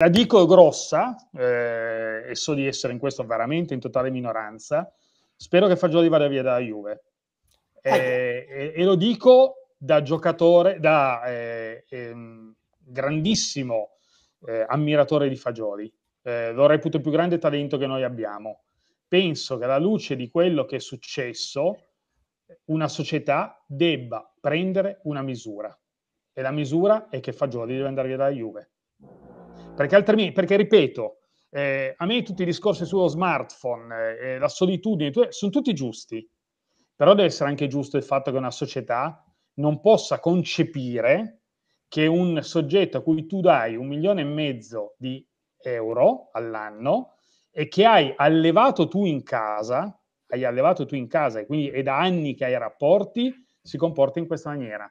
La dico grossa eh, e so di essere in questo veramente in totale minoranza. Spero che Fagioli vada via dalla Juve. Eh, e, e, lo dico da giocatore, da eh, ehm, grandissimo eh, ammiratore di Fagioli. Eh, lo reputo il più grande talento che noi abbiamo. Penso che alla luce di quello che è successo, una società debba prendere una misura. E la misura è che Fagioli deve andare via dalla Juve perché altrimenti, perché ripeto, eh, a me tutti i discorsi sullo smartphone, eh, la solitudine, sono tutti giusti, però deve essere anche giusto il fatto che una società non possa concepire che un soggetto a cui tu dai un milione e mezzo di euro all'anno e che hai allevato tu in casa, hai allevato tu in casa e quindi è da anni che hai rapporti, si comporta in questa maniera.